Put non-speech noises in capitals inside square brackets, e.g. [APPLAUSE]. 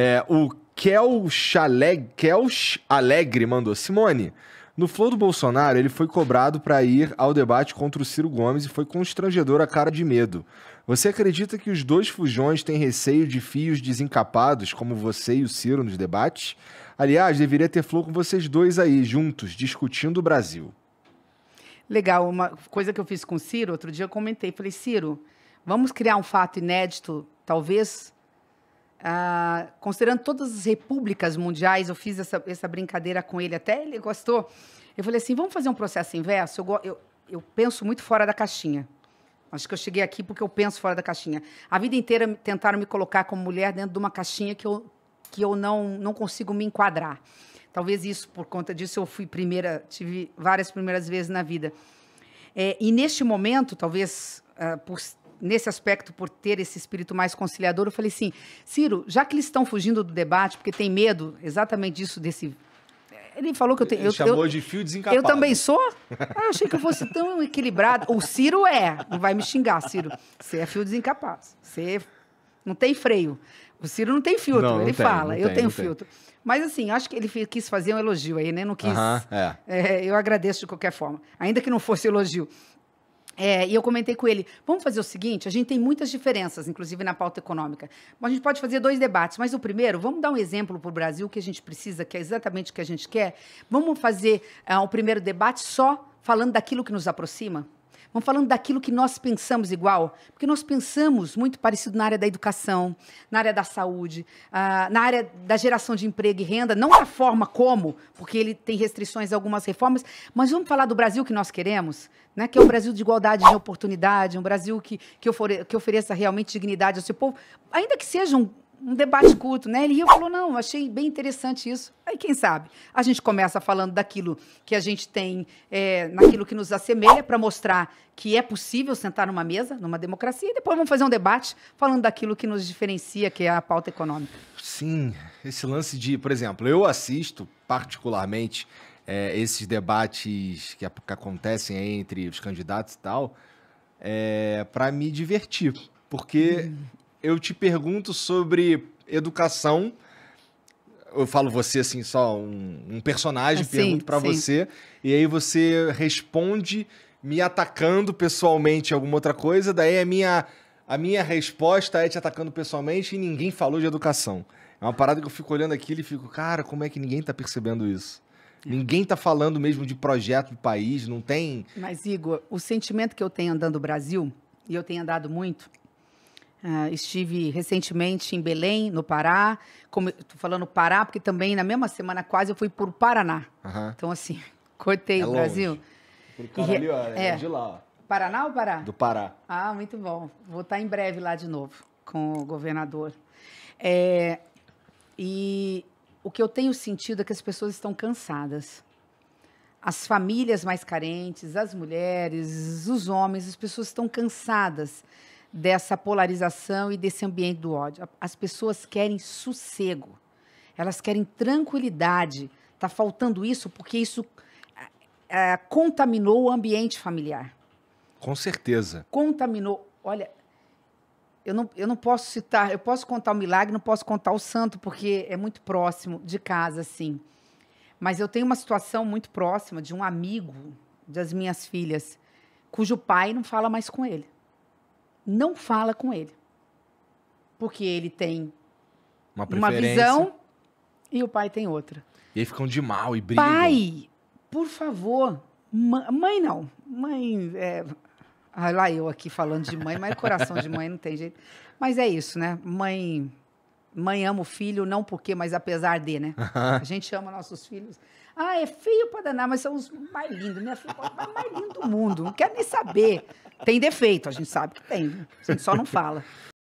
É, o Kelch Alegre, Kelch Alegre mandou. Simone, no flow do Bolsonaro, ele foi cobrado para ir ao debate contra o Ciro Gomes e foi constrangedor a cara de medo. Você acredita que os dois fujões têm receio de fios desencapados, como você e o Ciro nos debates? Aliás, deveria ter flow com vocês dois aí, juntos, discutindo o Brasil. Legal, uma coisa que eu fiz com o Ciro, outro dia eu comentei, falei, Ciro, vamos criar um fato inédito, talvez ah, considerando todas as repúblicas mundiais, eu fiz essa, essa brincadeira com ele, até ele gostou. Eu falei assim: vamos fazer um processo inverso? Eu, eu, eu penso muito fora da caixinha. Acho que eu cheguei aqui porque eu penso fora da caixinha. A vida inteira tentaram me colocar como mulher dentro de uma caixinha que eu, que eu não, não consigo me enquadrar. Talvez isso, por conta disso, eu fui primeira, tive várias primeiras vezes na vida. É, e neste momento, talvez uh, por nesse aspecto, por ter esse espírito mais conciliador, eu falei assim, Ciro, já que eles estão fugindo do debate, porque tem medo exatamente disso, desse ele falou que eu tenho. Ele chamou eu, de fio desencapado. Eu também sou? Ah, eu achei que eu fosse tão equilibrado. O Ciro é. Não vai me xingar, Ciro. Você é fio desencapado. Você não tem freio. O Ciro não tem filtro. Não, ele fala. eu tem, tenho filtro. Tem. Mas assim, acho que ele quis fazer um elogio aí, né? Não quis. Uh -huh, é. É, eu agradeço de qualquer forma. Ainda que não fosse elogio. É, e eu comentei com ele, vamos fazer o seguinte, a gente tem muitas diferenças, inclusive na pauta econômica. A gente pode fazer dois debates, mas o primeiro, vamos dar um exemplo para o Brasil que a gente precisa, que é exatamente o que a gente quer. Vamos fazer uh, o primeiro debate só falando daquilo que nos aproxima? Vamos falando daquilo que nós pensamos igual, porque nós pensamos muito parecido na área da educação, na área da saúde, uh, na área da geração de emprego e renda, não da forma como, porque ele tem restrições a algumas reformas, mas vamos falar do Brasil que nós queremos, né, que é um Brasil de igualdade de oportunidade, um Brasil que, que, ofere, que ofereça realmente dignidade ao seu povo, ainda que sejam um debate culto, né? Ele riu, falou: não, achei bem interessante isso. Aí, quem sabe? A gente começa falando daquilo que a gente tem, é, naquilo que nos assemelha, para mostrar que é possível sentar numa mesa, numa democracia, e depois vamos fazer um debate falando daquilo que nos diferencia, que é a pauta econômica. Sim, esse lance de, por exemplo, eu assisto particularmente é, esses debates que, que acontecem aí entre os candidatos e tal, é, para me divertir. Porque hum eu te pergunto sobre educação. Eu falo você, assim, só um, um personagem, assim, pergunto para você. E aí você responde me atacando pessoalmente alguma outra coisa. Daí a minha, a minha resposta é te atacando pessoalmente e ninguém falou de educação. É uma parada que eu fico olhando aqui e fico, cara, como é que ninguém tá percebendo isso? É. Ninguém tá falando mesmo de projeto de país, não tem. Mas, Igor, o sentimento que eu tenho andando no Brasil, e eu tenho andado muito, Uh, estive recentemente em Belém, no Pará. Estou falando Pará, porque também na mesma semana quase eu fui por Paraná. Uhum. Então, assim, [LAUGHS] cortei é o longe. Brasil. Por e, ali, é, ó, é, de lá. Ó. Paraná ou Pará? Do Pará. Ah, muito bom. Vou estar em breve lá de novo com o governador. É, e o que eu tenho sentido é que as pessoas estão cansadas. As famílias mais carentes, as mulheres, os homens, as pessoas estão cansadas dessa polarização e desse ambiente do ódio. As pessoas querem sossego, elas querem tranquilidade. Está faltando isso porque isso é, contaminou o ambiente familiar. Com certeza. Contaminou. Olha, eu não, eu não posso citar, eu posso contar o milagre, não posso contar o santo, porque é muito próximo de casa, assim. Mas eu tenho uma situação muito próxima de um amigo das minhas filhas, cujo pai não fala mais com ele não fala com ele. Porque ele tem uma, uma visão e o pai tem outra. E aí ficam de mal e brigam. Pai, por favor. Mãe não. Mãe. É... Ah, lá eu aqui falando de mãe, mas coração de mãe não tem jeito. Mas é isso, né? Mãe. Mãe ama o filho, não porque, mas apesar de, né? [LAUGHS] A gente ama nossos filhos ah, é feio para danar, mas são os mais lindos, minha filha, é mais lindo do mundo. Não quero nem saber. Tem defeito, a gente sabe que tem. A gente só não fala.